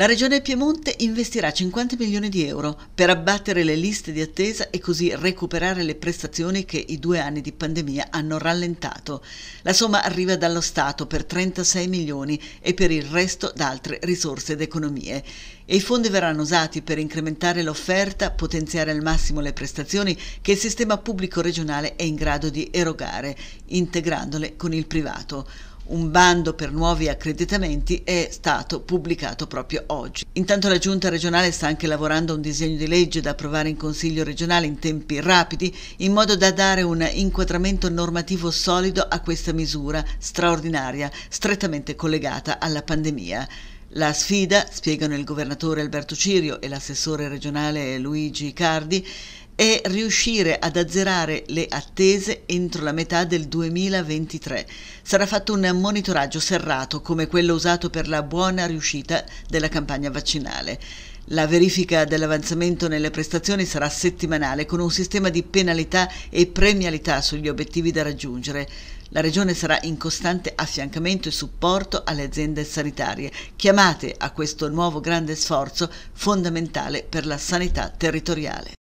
La Regione Piemonte investirà 50 milioni di euro per abbattere le liste di attesa e così recuperare le prestazioni che i due anni di pandemia hanno rallentato. La somma arriva dallo Stato per 36 milioni e per il resto da altre risorse ed economie. E I fondi verranno usati per incrementare l'offerta, potenziare al massimo le prestazioni che il sistema pubblico regionale è in grado di erogare, integrandole con il privato. Un bando per nuovi accreditamenti è stato pubblicato proprio oggi. Intanto la Giunta regionale sta anche lavorando a un disegno di legge da approvare in Consiglio regionale in tempi rapidi in modo da dare un inquadramento normativo solido a questa misura straordinaria, strettamente collegata alla pandemia. La sfida, spiegano il governatore Alberto Cirio e l'assessore regionale Luigi Cardi, è riuscire ad azzerare le attese entro la metà del 2023. Sarà fatto un monitoraggio serrato come quello usato per la buona riuscita della campagna vaccinale. La verifica dell'avanzamento nelle prestazioni sarà settimanale con un sistema di penalità e premialità sugli obiettivi da raggiungere. La Regione sarà in costante affiancamento e supporto alle aziende sanitarie, chiamate a questo nuovo grande sforzo fondamentale per la sanità territoriale.